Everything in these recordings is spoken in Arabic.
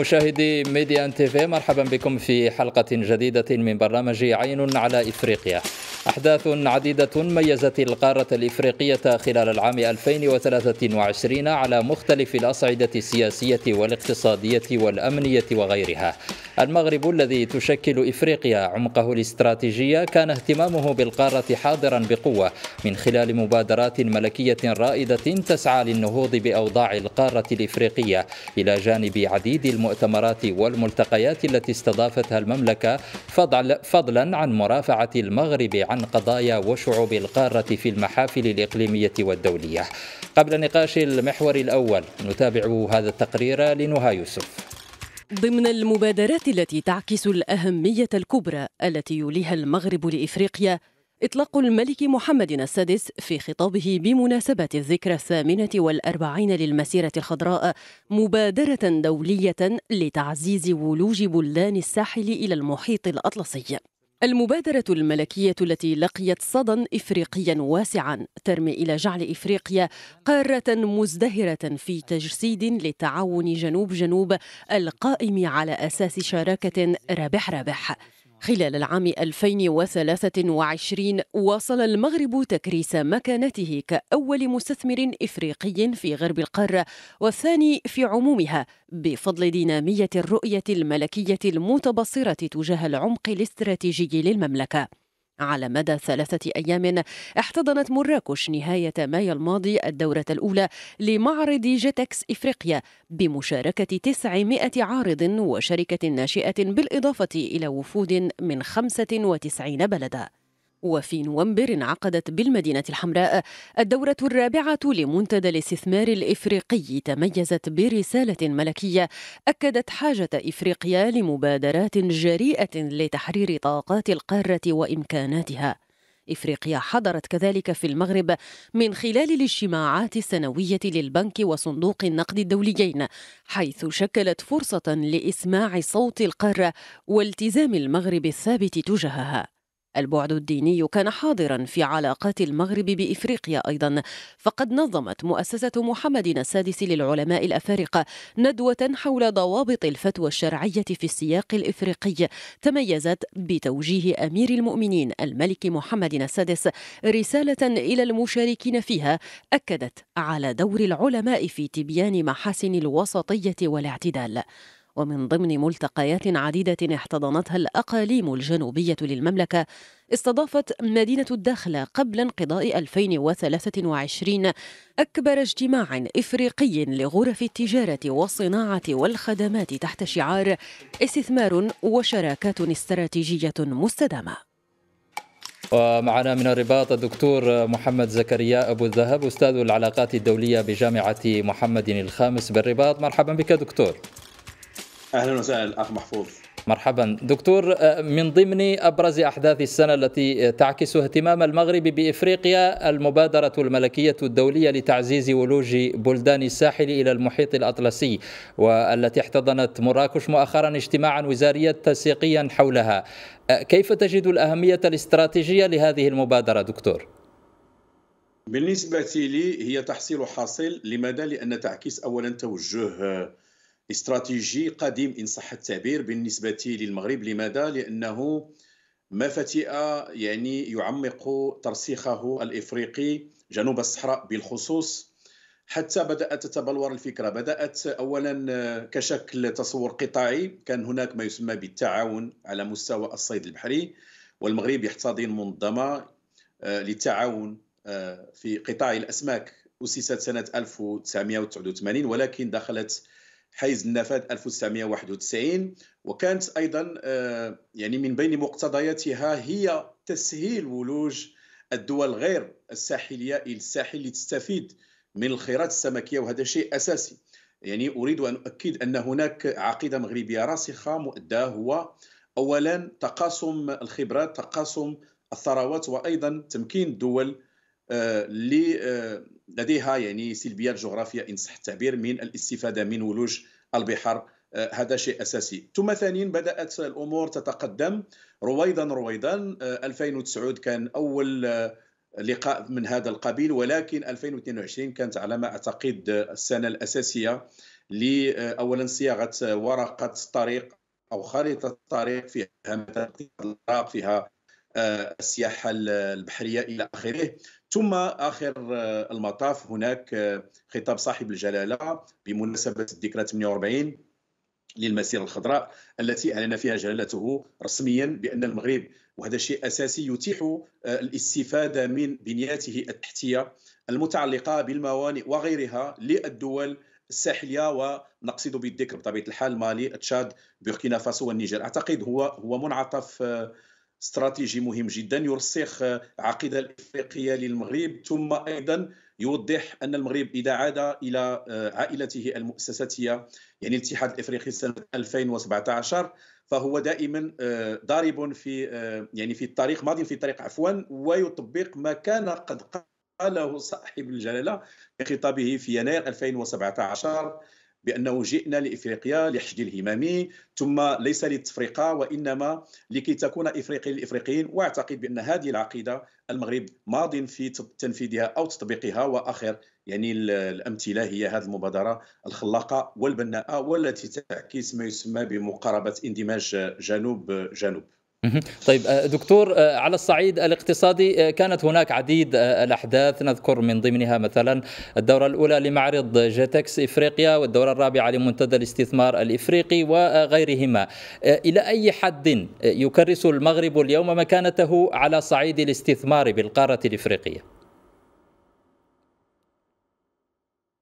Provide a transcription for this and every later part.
مشاهدي ميديان تي في مرحبا بكم في حلقة جديدة من برنامج عين على إفريقيا أحداث عديدة ميزت القارة الإفريقية خلال العام 2023 على مختلف الأصعدة السياسية والاقتصادية والأمنية وغيرها المغرب الذي تشكل إفريقيا عمقه الاستراتيجية كان اهتمامه بالقارة حاضرا بقوة من خلال مبادرات ملكية رائدة تسعى للنهوض بأوضاع القارة الإفريقية إلى جانب عديد المؤتمرات والملتقيات التي استضافتها المملكة فضلا عن مرافعة المغرب عن قضايا وشعوب القارة في المحافل الإقليمية والدولية قبل نقاش المحور الأول نتابع هذا التقرير لنهى يوسف ضمن المبادرات التي تعكس الأهمية الكبرى التي يوليها المغرب لإفريقيا إطلاق الملك محمد السادس في خطابه بمناسبة الذكرى الثامنة والأربعين للمسيرة الخضراء مبادرة دولية لتعزيز ولوج بلدان الساحل إلى المحيط الأطلسي المبادرة الملكية التي لقيت صدى إفريقيا واسعا ترمي إلى جعل إفريقيا قارة مزدهرة في تجسيد لتعاون جنوب جنوب القائم على أساس شراكة رابح رابح خلال العام 2023 واصل المغرب تكريس مكانته كأول مستثمر إفريقي في غرب القارة والثاني في عمومها بفضل دينامية الرؤية الملكية المتبصرة تجاه العمق الاستراتيجي للمملكة على مدى ثلاثة أيام احتضنت مراكش نهاية مايو الماضي الدورة الأولى لمعرض جيتكس إفريقيا بمشاركة 900 عارض وشركة ناشئة بالإضافة إلى وفود من 95 بلداً وفي نوفمبر انعقدت بالمدينة الحمراء الدورة الرابعة لمنتدى الاستثمار الإفريقي تميزت برسالة ملكية أكدت حاجة إفريقيا لمبادرات جريئة لتحرير طاقات القارة وإمكاناتها إفريقيا حضرت كذلك في المغرب من خلال الاجتماعات السنوية للبنك وصندوق النقد الدوليين حيث شكلت فرصة لإسماع صوت القارة والتزام المغرب الثابت تجاهها البعد الديني كان حاضرا في علاقات المغرب بافريقيا ايضا فقد نظمت مؤسسه محمد السادس للعلماء الافارقه ندوه حول ضوابط الفتوى الشرعيه في السياق الافريقي تميزت بتوجيه امير المؤمنين الملك محمد السادس رساله الى المشاركين فيها اكدت على دور العلماء في تبيان محاسن الوسطيه والاعتدال ومن ضمن ملتقيات عديدة احتضنتها الأقاليم الجنوبية للمملكة استضافت مدينة الداخلة قبل انقضاء 2023 أكبر اجتماع إفريقي لغرف التجارة والصناعة والخدمات تحت شعار استثمار وشراكات استراتيجية مستدامة ومعنا من الرباط الدكتور محمد زكريا أبو الذهب أستاذ العلاقات الدولية بجامعة محمد الخامس بالرباط مرحبا بك دكتور اهلا وسهلا اخ محفوظ مرحبا دكتور آه، من ضمن ابرز احداث السنه التي آه، تعكس اهتمام المغرب بافريقيا المبادره الملكيه الدوليه لتعزيز ولوج بلدان الساحل الى المحيط الاطلسي والتي احتضنت مراكش مؤخرا اجتماعا وزاريا تنسيقيا حولها آه، كيف تجد الاهميه الاستراتيجيه لهذه المبادره دكتور؟ بالنسبه لي هي تحصيل حاصل لماذا؟ لان تعكس اولا توجه استراتيجي قديم إن صح التعبير بالنسبة للمغرب لماذا؟ لأنه فتئ يعني يعمق ترسيخه الإفريقي جنوب الصحراء بالخصوص حتى بدأت تتبلور الفكرة بدأت أولا كشكل تصور قطاعي كان هناك ما يسمى بالتعاون على مستوى الصيد البحري والمغرب يحتضن منظمة آه، للتعاون آه، في قطاع الأسماك أسست سنة 1989 ولكن دخلت حيز النفاذ 1991 وكانت ايضا آه، يعني من بين مقتضياتها هي تسهيل ولوج الدول غير الساحليه الى الساحل لتستفيد من الخيرات السمكيه وهذا شيء اساسي يعني اريد ان اؤكد ان هناك عقيده مغربيه راسخه مؤداه هو اولا تقاسم الخبرات تقاسم الثروات وايضا تمكين الدول اللي آه، آه، لديها يعني سلبيات جغرافية إن صح التعبير من الاستفادة من ولوج البحر آه، هذا شيء أساسي ثم ثانيا بدأت الأمور تتقدم رويدا رويدا 2009 كان أول لقاء من هذا القبيل ولكن 2022 كانت على ما أعتقد السنة الأساسية لأولا صياغة ورقة الطريق أو خريطة الطريق فيها مثلا فيها السياحة البحرية إلى آخره ثم اخر آه، المطاف هناك آه، خطاب صاحب الجلاله بمناسبه الذكرى 48 للمسيره الخضراء التي اعلن فيها جلالته رسميا بان المغرب وهذا شيء اساسي يتيح آه، الاستفاده من بنياته التحتيه المتعلقه بالموانئ وغيرها للدول الساحليه ونقصد بالذكر بطبيعه الحال مالي تشاد بوركينا فاسو والنيجر اعتقد هو هو منعطف استراتيجي مهم جدا يرسخ عقيدة الإفريقية للمغرب ثم أيضا يوضح أن المغرب إذا عاد إلى عائلته المؤسساتية يعني الاتحاد الإفريقي سنة 2017 فهو دائما آه، ضارب في آه، يعني في الطريق ماضي في الطريق عفوا ويطبق ما كان قد قاله صاحب الجلاله في خطابه في يناير 2017 بانه جئنا لافريقيا لحشد الهمم ثم ليس للتفرقه وانما لكي تكون افريقيا للافريقيين واعتقد بان هذه العقيده المغرب ماض في تنفيذها او تطبيقها واخر يعني الامثله هي هذه المبادره الخلاقه والبناءه والتي تعكس ما يسمى بمقاربه اندماج جنوب جنوب طيب آه، دكتور آه، على الصعيد الاقتصادي آه، كانت هناك عديد الاحداث نذكر من ضمنها مثلا الدوره الاولى لمعرض جيتكس افريقيا والدوره الرابعه لمنتدى الاستثمار الافريقي وغيرهما الى اي حد يكرس المغرب اليوم مكانته على صعيد الاستثمار بالقاره الافريقيه؟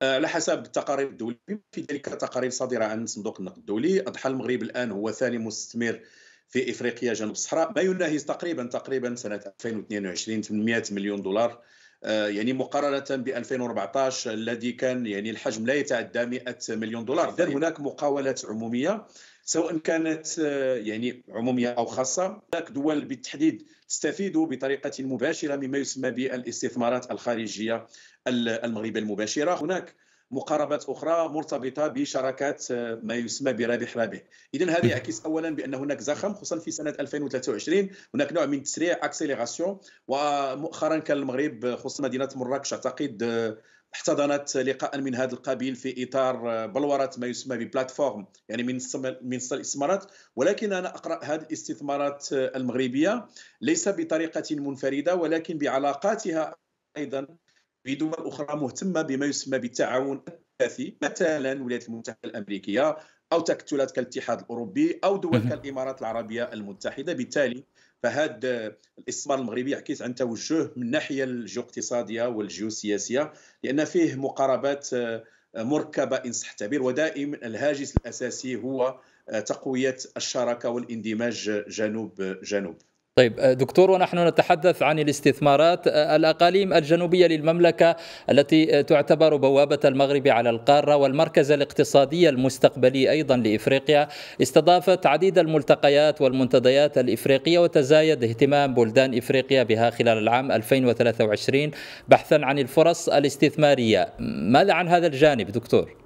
على حسب التقارير الدوليه في ذلك تقارير صادره عن صندوق النقد الدولي اضحى المغرب الان هو ثاني مستثمر في افريقيا جنوب الصحراء ما يناهز تقريبا تقريبا سنه 2022 800 مليون دولار آه، يعني مقارنة ب 2014 الذي كان يعني الحجم لا يتعدى 100 مليون دولار إذا هناك مقاولات عمومية سواء كانت آه، يعني عمومية أو خاصة هناك دول بالتحديد تستفيد بطريقة مباشرة مما يسمى بالاستثمارات الخارجية المغربية المباشرة هناك مقاربات اخرى مرتبطه بشراكات آه، ما يسمى برابح رابح اذا هذا يعكس اولا بان هناك زخم خصوصا في سنه 2023 هناك نوع من تسريع اكسيليغاسيون ومؤخرا كان المغرب خصوصا مدينه مراكش اعتقد آه، احتضنت لقاء من هذا القبيل في اطار آه، بلوره ما يسمى ببلاتفورم يعني من من الاستثمارات ولكن انا اقرا هذه الاستثمارات المغربيه ليس بطريقه منفرده ولكن بعلاقاتها ايضا في دول أخرى مهتمة بما يسمى بالتعاون الثلاثي مثلا الولايات المتحدة الأمريكية أو تكتلات كالاتحاد الأوروبي أو دول كالإمارات العربية المتحدة بالتالي فهذا الاستثمار المغربي يعكس عن توجه من الناحيه الجيواقتصاديه والجيوسياسيه لان فيه مقاربات آه، مركبه ان صح التعبير ودائما الهاجس الاساسي هو آه، تقويه الشراكه والاندماج جنوب جنوب طيب آه، دكتور ونحن نتحدث عن الاستثمارات آه، الأقاليم الجنوبية للمملكة التي آه، تعتبر بوابة المغرب على القارة والمركز الاقتصادي المستقبلي أيضا لإفريقيا استضافت عديد الملتقيات والمنتديات الإفريقية وتزايد اهتمام بلدان إفريقيا بها خلال العام 2023 بحثا عن الفرص الاستثمارية ماذا عن هذا الجانب دكتور؟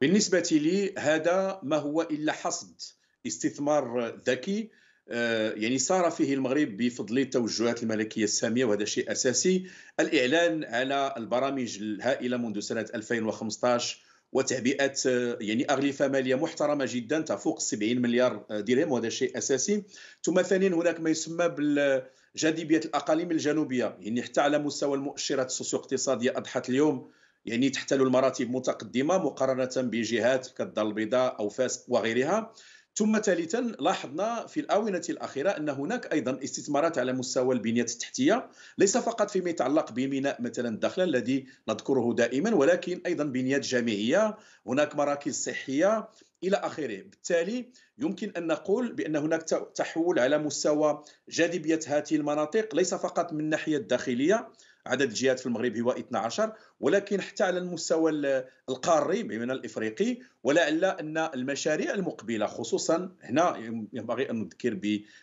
بالنسبة لي هذا ما هو إلا حصد استثمار ذكي آه، يعني سار فيه المغرب بفضل التوجهات الملكيه الساميه وهذا شيء اساسي الاعلان على البرامج الهائله منذ سنه 2015 وتعبئه آه، يعني اغلفه ماليه محترمه جدا تفوق 70 مليار درهم وهذا شيء اساسي ثم ثانيا هناك ما يسمى بالجاذبيه الاقاليم الجنوبيه يعني حتى على مستوى المؤشرات السوسيو اقتصاديه اضحت اليوم يعني تحتل المراتب متقدمه مقارنه بجهات كالدار البيضاء او فاس وغيرها ثم ثالثا لاحظنا في الاونه الاخيره ان هناك ايضا استثمارات على مستوى البنيه التحتيه ليس فقط فيما يتعلق بميناء مثلا الدخله الذي نذكره دائما ولكن ايضا بنيات جامعيه هناك مراكز صحيه الى اخره بالتالي يمكن ان نقول بان هناك تحول على مستوى جاذبيه هذه المناطق ليس فقط من الناحيه الداخليه عدد الجهات في المغرب هو 12 ولكن حتى على المستوى القاري بمعنى الافريقي ولعل ان المشاريع المقبله خصوصا هنا ينبغي ان نذكر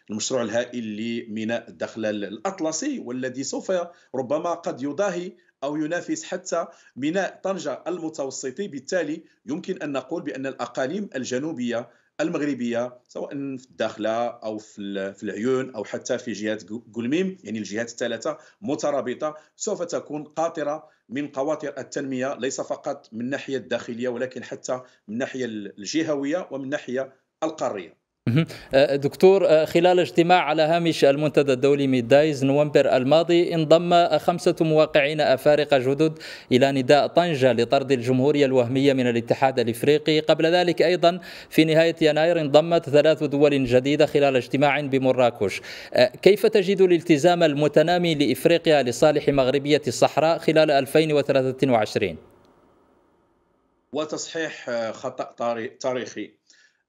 بالمشروع الهائل لميناء الدخل الاطلسي والذي سوف ربما قد يضاهي او ينافس حتى ميناء طنجه المتوسطي بالتالي يمكن ان نقول بان الاقاليم الجنوبيه المغربيه سواء في الداخله او في, في العيون او حتى في جهه قلميم يعني الجهات الثلاثه مترابطه سوف تكون قاطره من قواطر التنميه ليس فقط من الناحيه الداخليه ولكن حتى من الناحيه الجهويه ومن الناحيه القاريه أه، دكتور أه، خلال اجتماع على هامش المنتدى الدولي ميد دايز نوفمبر الماضي انضم خمسة مواقعين أفارقة جدد إلى نداء طنجة لطرد الجمهورية الوهمية من الاتحاد الإفريقي قبل ذلك أيضا في نهاية يناير انضمت ثلاث دول جديدة خلال اجتماع بمراكش أه، كيف تجد الالتزام المتنامي لإفريقيا لصالح مغربية الصحراء خلال 2023 وتصحيح خطأ تاريخي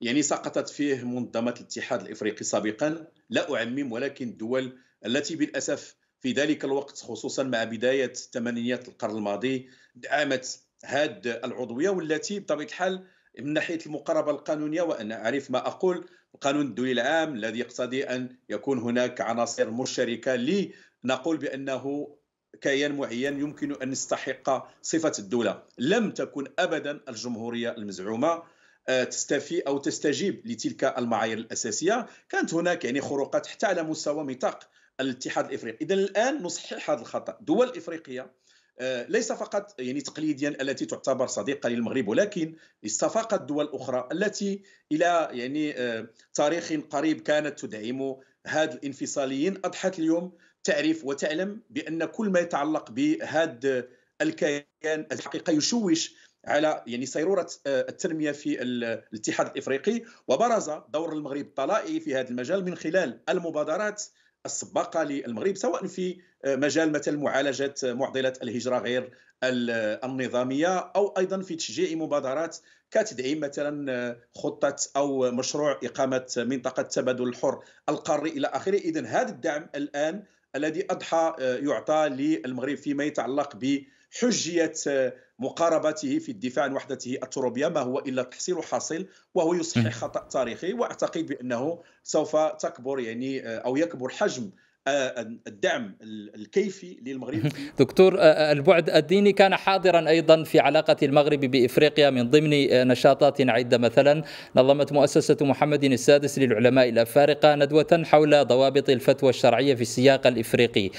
يعني سقطت فيه منظمة الاتحاد الإفريقي سابقا لا أعمم ولكن الدول التي بالأسف في ذلك الوقت خصوصا مع بداية ثمانينيات القرن الماضي دعمت هاد العضوية والتي بطبيعة الحال من ناحية المقاربة القانونية وأنا أعرف ما أقول القانون الدولي العام الذي يقتضي أن يكون هناك عناصر مشتركة لنقول بأنه كيان معين يمكن أن يستحق صفة الدولة لم تكن أبدا الجمهورية المزعومة آه، تستفي او تستجيب لتلك المعايير الاساسيه كانت هناك يعني خروقات حتى على مستوى ميثاق الاتحاد الافريقي اذا الان نصحح هذا الخطا دول افريقيه آه، ليس فقط يعني تقليديا التي تعتبر صديقه للمغرب ولكن استفاقت دول اخرى التي الى يعني آه، تاريخ قريب كانت تدعم هاد الانفصاليين اضحت اليوم تعرف وتعلم بان كل ما يتعلق بهذا الكيان الحقيقه يشوش على يعني صيروره آه، التنميه في الاتحاد الافريقي وبرز دور المغرب الطلائي في هذا المجال من خلال المبادرات السباقه للمغرب سواء في آه، مجال مثل معالجه معضله الهجره غير النظاميه او ايضا في تشجيع مبادرات كتدعيم مثلا آه، خطه او مشروع اقامه منطقه التبادل الحر القاري الى اخره اذا هذا الدعم الان الذي اضحى يعطى للمغرب فيما يتعلق ب حجية آه، مقاربته في الدفاع عن وحدته التروبية ما هو الا تحصيل حاصل وهو يصحح خطا تاريخي واعتقد بانه سوف تكبر يعني آه، او يكبر حجم آه، آه، الدعم الكيفي للمغرب دكتور آه، البعد الديني كان حاضرا ايضا في علاقه المغرب بافريقيا من ضمن نشاطات عده مثلا نظمت مؤسسه محمد السادس للعلماء الافارقه ندوه حول ضوابط الفتوى الشرعيه في السياق الافريقي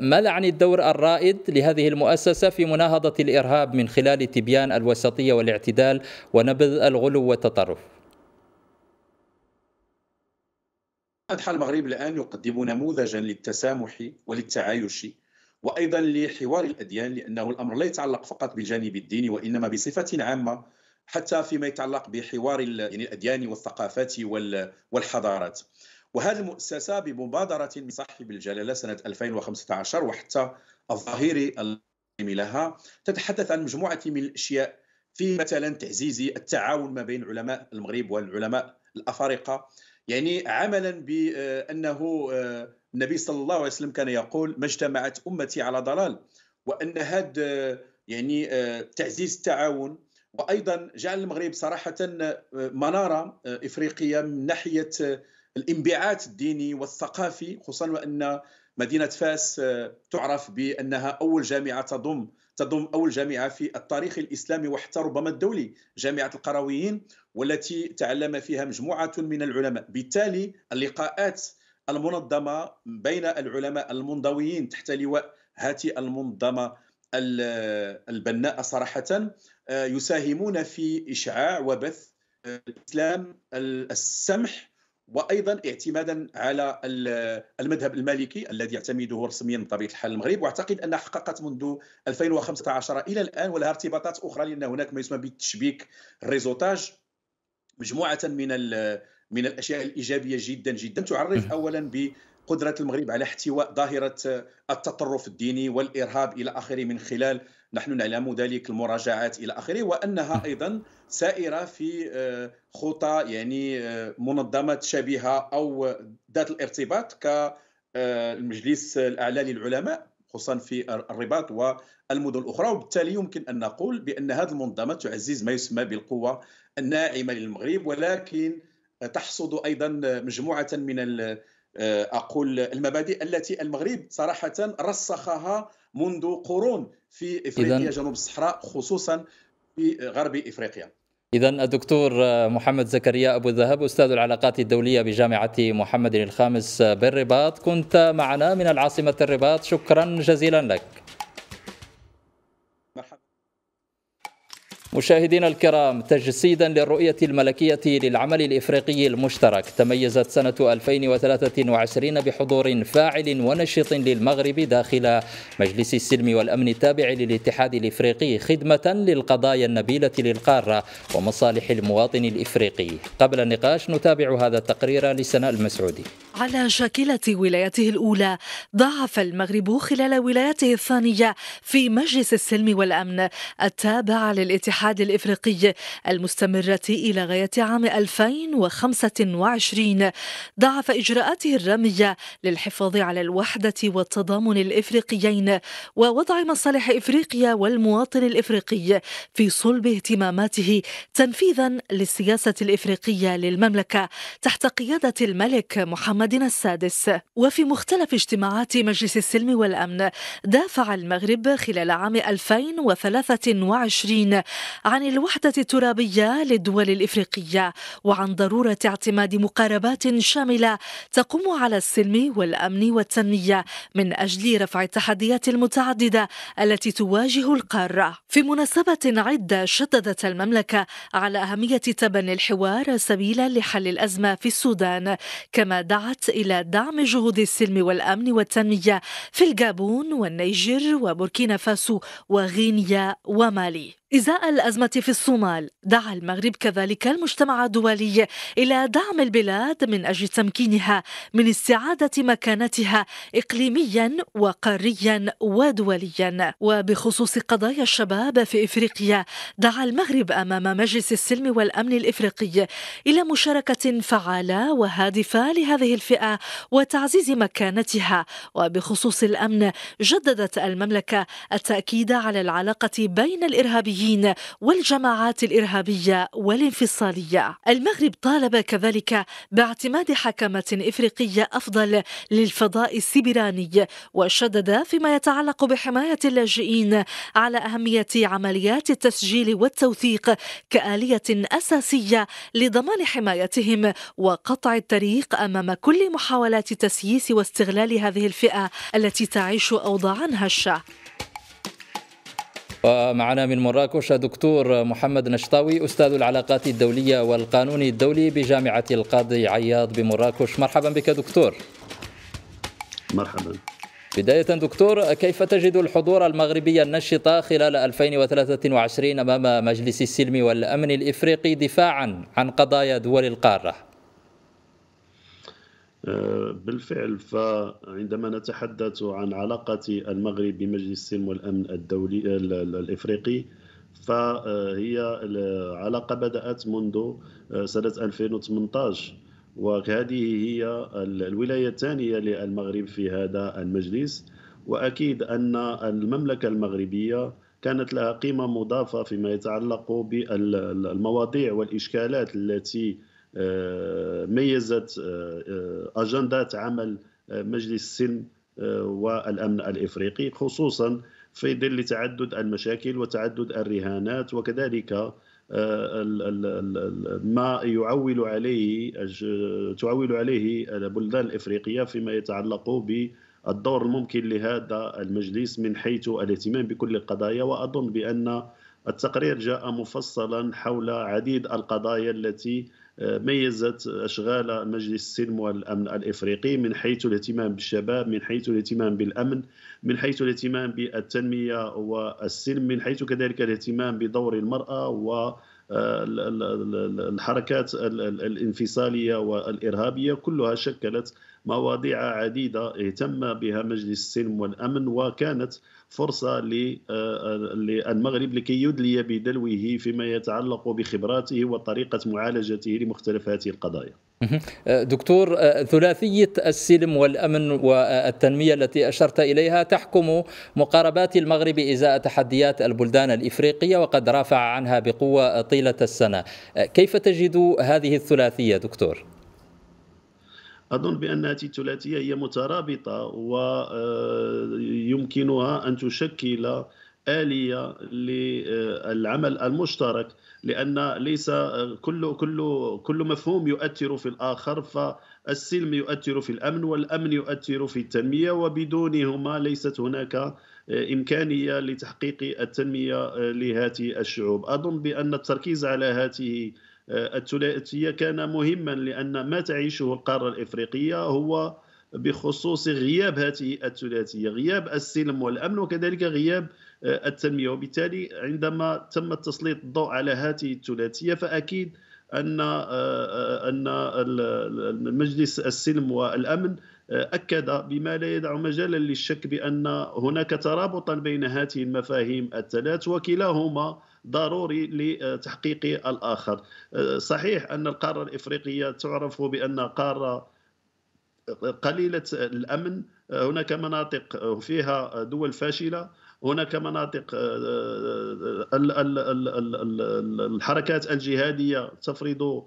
ما عن الدور الرائد لهذه المؤسسه في مناهضه الارهاب من خلال تبيان الوسطيه والاعتدال ونبذ الغلو والتطرف أضحى المغرب الآن يقدم نموذجا للتسامح وللتعايش وأيضا لحوار الأديان لأنه الأمر لا يتعلق فقط بالجانب الديني وإنما بصفة عامة حتى فيما يتعلق بحوار يعني الأديان والثقافات والحضارات وهذه المؤسسة بمبادرة من صاحب الجلالة سنة 2015 وحتى الظهير لها تتحدث عن مجموعة من الأشياء في مثلا تعزيز التعاون ما بين علماء المغرب والعلماء الافارقه يعني عملا بانه آه، آه، النبي صلى الله عليه وسلم كان يقول ما اجتمعت امتي على ضلال وان هذا آه، يعني تعزيز التعاون وايضا جعل المغرب صراحه مناره افريقيه من ناحيه الانبعاث الديني والثقافي خصوصا وان مدينه فاس تعرف بانها اول جامعه تضم تضم أول جامعة في التاريخ الإسلامي وحتى ربما الدولي جامعة القرويين والتي تعلم فيها مجموعة من العلماء بالتالي اللقاءات المنظمة بين العلماء المنضويين تحت لواء هاتي المنظمة البناء صراحة آه، يساهمون في إشعاع وبث الإسلام السمح وايضا اعتمادا على المذهب المالكي الذي يعتمده رسميا بطبيعه الحال المغرب واعتقد انها حققت منذ 2015 الى الان ولها ارتباطات اخرى لان هناك ما يسمى بالتشبيك الريزوتاج مجموعه من من الاشياء الايجابيه جدا جدا تعرف اولا بقدره المغرب على احتواء ظاهره التطرف الديني والارهاب الى اخره من خلال نحن نعلم ذلك المراجعات الى اخره وانها ايضا سائره في آه، خطى يعني آه، منظمات شبيهه او ذات الارتباط كالمجلس آه، الاعلى للعلماء خصوصا في الرباط والمدن الاخرى وبالتالي يمكن ان نقول بان هذه المنظمه تعزز ما يسمى بالقوه الناعمه للمغرب ولكن تحصد ايضا مجموعه من آه، اقول المبادئ التي المغرب صراحه رسخها منذ قرون في افريقيا إذن... جنوب الصحراء خصوصا في غرب افريقيا إذا الدكتور آه، محمد زكريا أبو الذهب أستاذ العلاقات الدولية بجامعة محمد الخامس بالرباط كنت معنا من العاصمة الرباط شكرا جزيلا لك مشاهدينا الكرام تجسيدا للرؤية الملكية للعمل الإفريقي المشترك تميزت سنة 2023 بحضور فاعل ونشط للمغرب داخل مجلس السلم والأمن التابع للاتحاد الإفريقي خدمة للقضايا النبيلة للقارة ومصالح المواطن الإفريقي قبل النقاش نتابع هذا التقرير لسناء المسعودي على شاكلة ولايته الأولى ضعف المغرب خلال ولايته الثانية في مجلس السلم والأمن التابع للاتحاد الاتحاد الإفريقي المستمرة إلى غاية عام 2025 ضعف إجراءاته الرامية للحفاظ على الوحدة والتضامن الإفريقيين ووضع مصالح إفريقيا والمواطن الإفريقي في صلب اهتماماته تنفيذا للسياسة الإفريقية للمملكة تحت قيادة الملك محمد السادس وفي مختلف اجتماعات مجلس السلم والأمن دافع المغرب خلال عام 2023 عن الوحدة الترابية للدول الإفريقية وعن ضرورة اعتماد مقاربات شاملة تقوم على السلم والأمن والتنمية من أجل رفع التحديات المتعددة التي تواجه القارة في مناسبة عدة شددت المملكة على أهمية تبني الحوار سبيلا لحل الأزمة في السودان كما دعت إلى دعم جهود السلم والأمن والتنمية في الجابون والنيجر وبوركينا فاسو وغينيا ومالي إزاء الأزمة في الصومال دعا المغرب كذلك المجتمع الدولي إلى دعم البلاد من أجل تمكينها من استعادة مكانتها إقليميا وقاريا ودوليا وبخصوص قضايا الشباب في إفريقيا دعا المغرب أمام مجلس السلم والأمن الإفريقي إلى مشاركة فعالة وهادفة لهذه الفئة وتعزيز مكانتها وبخصوص الأمن جددت المملكة التأكيد على العلاقة بين الإرهابيين الارهابيين والجماعات الإرهابية والانفصالية المغرب طالب كذلك باعتماد حكمة إفريقية أفضل للفضاء السبراني وشدد فيما يتعلق بحماية اللاجئين على أهمية عمليات التسجيل والتوثيق كآلية أساسية لضمان حمايتهم وقطع الطريق أمام كل محاولات تسييس واستغلال هذه الفئة التي تعيش أوضاعا هشة ومعنا من مراكش دكتور محمد نشطاوي أستاذ العلاقات الدولية والقانون الدولي بجامعة القاضي عياض بمراكش مرحبا بك دكتور مرحبا بداية دكتور كيف تجد الحضور المغربي النشطة خلال 2023 أمام مجلس السلم والأمن الإفريقي دفاعا عن قضايا دول القارة؟ آه، بالفعل فعندما نتحدث عن علاقة المغرب بمجلس السلم والأمن الدولي الإفريقي فهي العلاقة بدأت منذ آه، سنة 2018 وهذه هي الولاية الثانية للمغرب في هذا المجلس وأكيد أن المملكة المغربية كانت لها قيمة مضافة فيما يتعلق بالمواضيع والإشكالات التي ميزت آه، آه، أجندات عمل آه، مجلس السن والأمن الإفريقي خصوصا في ظل تعدد المشاكل وتعدد الرهانات وكذلك ما يعول عليه تعول عليه البلدان الافريقيه فيما يتعلق بالدور الممكن لهذا المجلس من حيث الاهتمام بكل القضايا واظن بان التقرير جاء مفصلا حول عديد القضايا التي ميزت أشغال مجلس السلم والأمن الإفريقي من حيث الاهتمام بالشباب من حيث الاهتمام بالأمن من حيث الاهتمام بالتنمية والسلم من حيث كذلك الاهتمام بدور المرأة و الحركات الانفصاليه والارهابيه كلها شكلت مواضيع عديده اهتم بها مجلس السلم والامن وكانت فرصه آه، للمغرب لكي يدلي بدلوه فيما يتعلق بخبراته وطريقه معالجته لمختلف هذه القضايا. أه، دكتور أه، ثلاثية السلم والأمن والتنمية التي أشرت إليها تحكم مقاربات المغرب إزاء تحديات البلدان الإفريقية وقد رافع عنها بقوة طيلة السنة أه، كيف تجد هذه الثلاثية دكتور؟ اظن بان هذه الثلاثيه هي مترابطه ويمكنها ان تشكل اليه للعمل المشترك لان ليس كل كل كل مفهوم يؤثر في الاخر فالسلم يؤثر في الامن والامن يؤثر في التنميه وبدونهما ليست هناك امكانيه لتحقيق التنميه لهذه الشعوب اظن بان التركيز على هذه الثلاثيه كان مهما لان ما تعيشه القاره الافريقيه هو بخصوص غياب هذه الثلاثيه غياب السلم والامن وكذلك غياب آه، التنميه وبالتالي عندما تم تسليط الضوء على هذه الثلاثيه فاكيد ان آه، آه، ان المجلس السلم والامن اكد بما لا يدع مجالا للشك بان هناك ترابطا بين هذه المفاهيم الثلاث وكلاهما ضروري لتحقيق الاخر صحيح ان القاره الافريقيه تعرف بان قاره قليله الامن هناك مناطق فيها دول فاشله هناك مناطق الحركات الجهاديه تفرض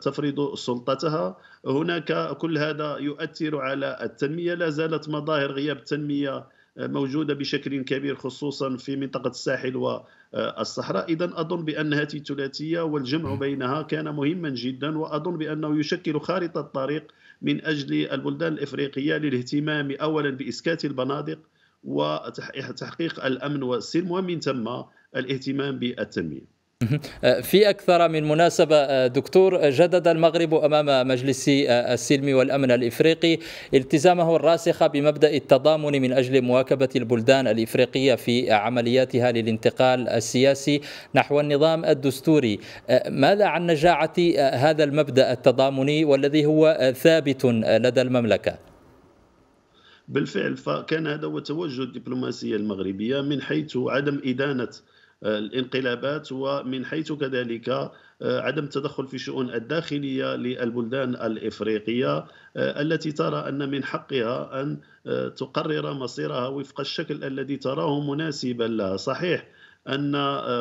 تفرض سلطتها هناك كل هذا يؤثر على التنميه لا زالت مظاهر غياب التنميه موجوده بشكل كبير خصوصا في منطقه الساحل والصحراء اذا اظن بان هذه الثلاثيه والجمع بينها كان مهما جدا واظن بانه يشكل خارطه الطريق من أجل البلدان الإفريقية للاهتمام أولا بإسكات البنادق وتحقيق الأمن والسلم ومن ثم الاهتمام بالتنمية آه، في أكثر من مناسبة آه، دكتور آه، جدد المغرب أمام مجلس السلم والأمن الإفريقي التزامه الراسخ بمبدأ التضامن من أجل مواكبة البلدان الإفريقية في عملياتها للانتقال السياسي نحو النظام الدستوري ماذا عن نجاعة هذا المبدأ التضامني والذي هو ثابت لدى المملكة؟ بالفعل فكان هذا هو توجه الدبلوماسيه المغربيه من حيث عدم ادانه آه، الانقلابات ومن حيث كذلك آه، عدم التدخل في الشؤون الداخليه للبلدان الافريقيه آه، التي ترى ان من حقها ان تقرر مصيرها وفق الشكل الذي تراه مناسبا لها، صحيح ان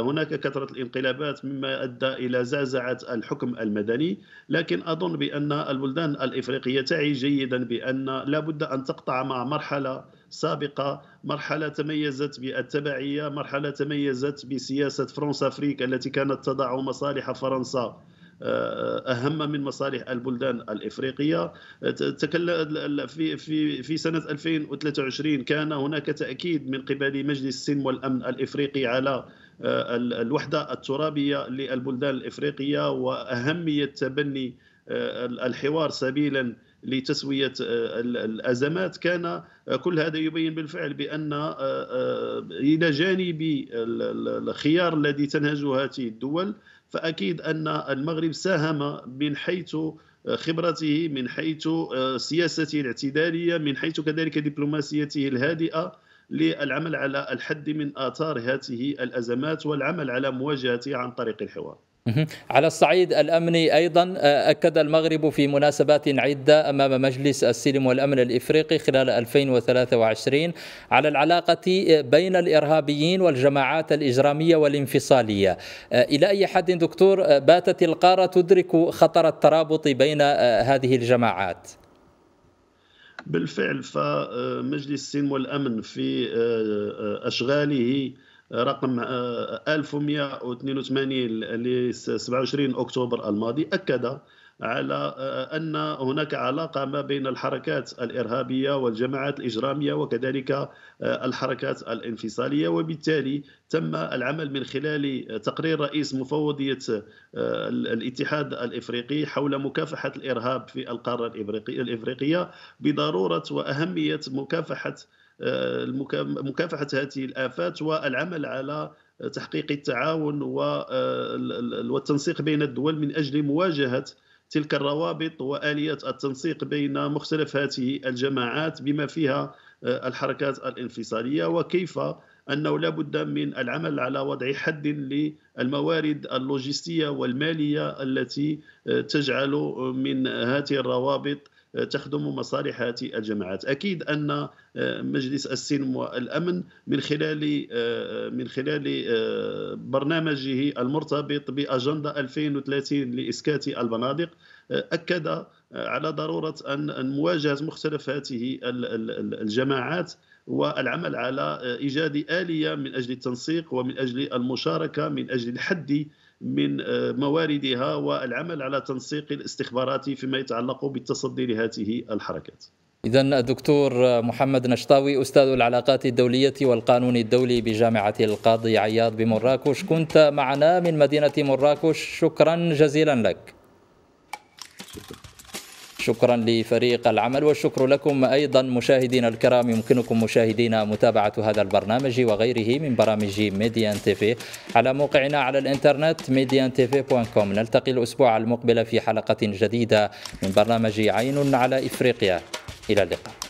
هناك كثره الانقلابات مما ادى الى زعزعه الحكم المدني، لكن اظن بان البلدان الافريقيه تعي جيدا بان لابد ان تقطع مع مرحله سابقة مرحلة تميزت بالتبعية مرحلة تميزت بسياسة فرنسا أفريك التي كانت تضع مصالح فرنسا آه، اهم من مصالح البلدان الافريقيه في في في سنه 2023 كان هناك تاكيد من قبل مجلس السلم والامن الافريقي على آه، الوحده الترابيه للبلدان الافريقيه واهميه تبني آه، الحوار سبيلا لتسويه آه، الازمات كان آه، كل هذا يبين بالفعل بان آه، الى جانب الخيار الذي تنهجه هذه الدول فاكيد ان المغرب ساهم من حيث خبرته من حيث سياسته الاعتداليه من حيث كذلك دبلوماسيته الهادئه للعمل على الحد من اثار هذه الازمات والعمل على مواجهتها عن طريق الحوار على الصعيد الامني ايضا آه، اكد المغرب في مناسبات عده امام مجلس السلم والامن الافريقي خلال 2023 على العلاقه آه، بين الارهابيين والجماعات الاجراميه والانفصاليه. آه، الى اي حد دكتور باتت القاره تدرك خطر الترابط بين هذه الجماعات؟ بالفعل فمجلس السلم والامن في اشغاله رقم 1182 ل 27 اكتوبر الماضي اكد على آه، ان هناك علاقه ما بين الحركات الارهابيه والجماعات الاجراميه وكذلك آه، الحركات الانفصاليه وبالتالي تم العمل من خلال تقرير رئيس مفوضيه آه، الاتحاد الافريقي حول مكافحه الارهاب في القاره الافريقيه بضروره واهميه مكافحه آه، مكافحه هذه الافات والعمل على تحقيق التعاون آه، والتنسيق بين الدول من اجل مواجهه تلك الروابط واليات التنسيق بين مختلف هذه الجماعات بما فيها آه، الحركات الانفصاليه وكيف انه لا بد من العمل على وضع حد للموارد اللوجستيه والماليه التي تجعل من هذه الروابط آه، تخدم مصالح هذه الجماعات اكيد ان آه، مجلس السلم والامن من خلال آه، من خلال برنامجه المرتبط باجنده 2030 لاسكات البنادق اكد على ضروره ان مواجهه مختلف هذه الجماعات والعمل على ايجاد اليه من اجل التنسيق ومن اجل المشاركه من اجل الحد من آه، مواردها والعمل على تنسيق الاستخبارات فيما يتعلق بالتصدي لهذه الحركات إذا الدكتور محمد نشطاوي أستاذ العلاقات الدولية والقانون الدولي بجامعة القاضي عياض بمراكش كنت معنا من مدينة مراكش شكرا جزيلا لك شكرا. شكرا لفريق العمل والشكر لكم أيضا مشاهدينا الكرام يمكنكم مشاهدينا متابعة هذا البرنامج وغيره من برامج ميديان تيفي على موقعنا على الإنترنت ميديان تيفي كوم نلتقي الأسبوع المقبل في حلقة جديدة من برنامج عين على إفريقيا إلى اللقاء